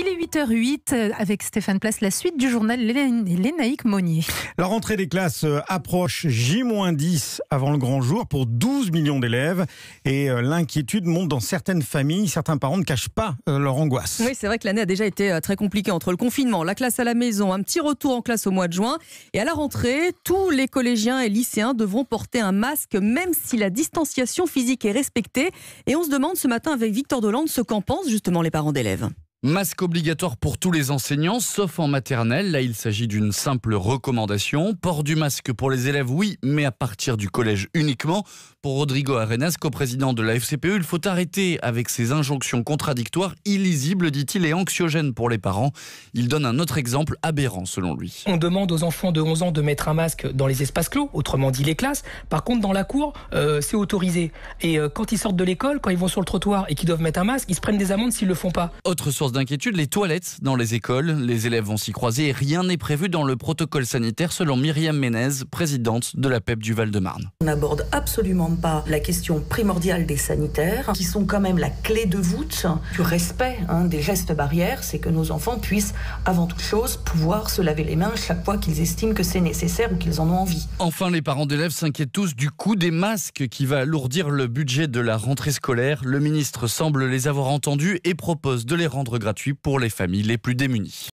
Il est 8h08 avec Stéphane Place, la suite du journal Lénaïque Monnier. La rentrée des classes euh, approche J-10 avant le grand jour pour 12 millions d'élèves et euh, l'inquiétude monte dans certaines familles. Certains parents ne cachent pas euh, leur angoisse. Oui, c'est vrai que l'année a déjà été très compliquée entre le confinement, la classe à la maison, un petit retour en classe au mois de juin et à la rentrée, tous les collégiens et lycéens devront porter un masque même si la distanciation physique est respectée. Et on se demande ce matin avec Victor Dolande ce qu'en pensent justement les parents d'élèves. Masque obligatoire pour tous les enseignants, sauf en maternelle. Là, il s'agit d'une simple recommandation. Port du masque pour les élèves, oui, mais à partir du collège uniquement. Pour Rodrigo Arenas, coprésident de la FCPE, il faut arrêter avec ces injonctions contradictoires, illisibles, dit-il, et anxiogènes pour les parents. Il donne un autre exemple aberrant, selon lui. On demande aux enfants de 11 ans de mettre un masque dans les espaces clos, autrement dit les classes. Par contre, dans la cour, euh, c'est autorisé. Et euh, quand ils sortent de l'école, quand ils vont sur le trottoir et qu'ils doivent mettre un masque, ils se prennent des amendes s'ils ne le font pas. Autre d'inquiétude, les toilettes dans les écoles. Les élèves vont s'y croiser et rien n'est prévu dans le protocole sanitaire selon Myriam Ménez, présidente de la PEP e du Val-de-Marne. On n'aborde absolument pas la question primordiale des sanitaires, qui sont quand même la clé de voûte du respect hein, des gestes barrières, c'est que nos enfants puissent avant toute chose pouvoir se laver les mains chaque fois qu'ils estiment que c'est nécessaire ou qu'ils en ont envie. Enfin, les parents d'élèves s'inquiètent tous du coût des masques qui va alourdir le budget de la rentrée scolaire. Le ministre semble les avoir entendus et propose de les rendre gratuit pour les familles les plus démunies.